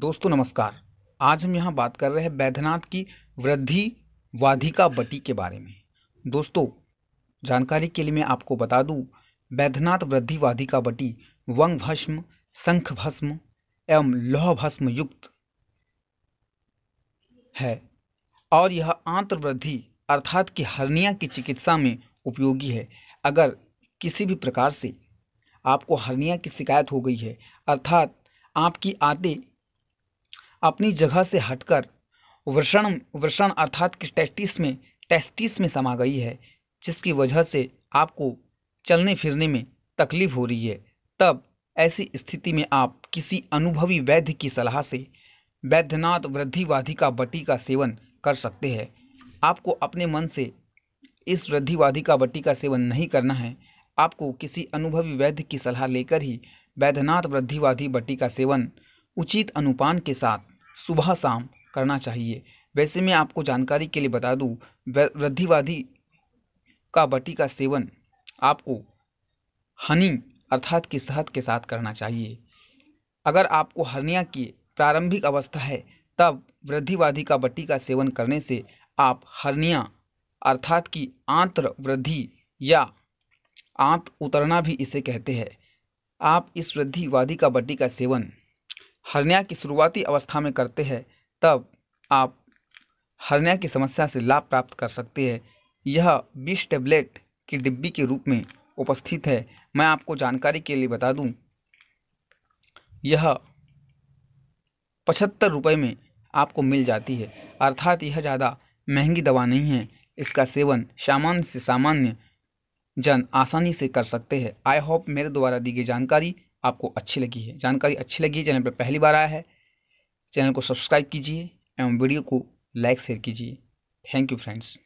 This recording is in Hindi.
दोस्तों नमस्कार आज हम यहाँ बात कर रहे हैं बैद्यनाथ की वृद्धि वाधिका बटी के बारे में दोस्तों जानकारी के लिए मैं आपको बता दूँ बैद्यनाथ वृद्धि वाधिका बटी वंग भस्म शंख भस्म एवं लौह भस्म युक्त है और यह वृद्धि अर्थात कि हर्निया की चिकित्सा में उपयोगी है अगर किसी भी प्रकार से आपको हर्निया की शिकायत हो गई है अर्थात आपकी आते अपनी जगह से हटकर वृषण वृषण अर्थात कि टेस्टिस में टेस्टिस में समा गई है जिसकी वजह से आपको चलने फिरने में तकलीफ हो रही है तब ऐसी स्थिति में आप किसी अनुभवी वैद्य की सलाह से वैद्यनाथ वृद्धिवादी का बटी का सेवन कर सकते हैं आपको अपने मन से इस वृद्धिवादी का बटी का सेवन नहीं करना है आपको किसी अनुभवी वैद्य की सलाह लेकर ही वैद्यनाथ वृद्धिवादी बटी का सेवन उचित अनुपान के साथ सुबह शाम करना चाहिए वैसे मैं आपको जानकारी के लिए बता दूँ वृद्धिवादी का बटी का सेवन आपको हनी अर्थात की शहद के साथ करना चाहिए अगर आपको हर्निया की प्रारंभिक अवस्था है तब वृद्धिवादी का बट्टी का सेवन करने से आप हर्निया अर्थात की आंत्र वृद्धि या आंत उतरना भी इसे कहते हैं आप इस वृद्धिवादी का बट्टी का सेवन हरनिया की शुरुआती अवस्था में करते हैं तब आप हरनिया की समस्या से लाभ प्राप्त कर सकते हैं यह बीस टेबलेट की डिब्बी के रूप में उपस्थित है मैं आपको जानकारी के लिए बता दूं यह पचहत्तर रुपये में आपको मिल जाती है अर्थात यह ज़्यादा महंगी दवा नहीं है इसका सेवन सामान्य से सामान्य जन आसानी से कर सकते हैं आई होप मेरे द्वारा दी गई जानकारी आपको अच्छी लगी है जानकारी अच्छी लगी है चैनल पर पहली बार आया है चैनल को सब्सक्राइब कीजिए एवं वीडियो को लाइक शेयर कीजिए थैंक यू फ्रेंड्स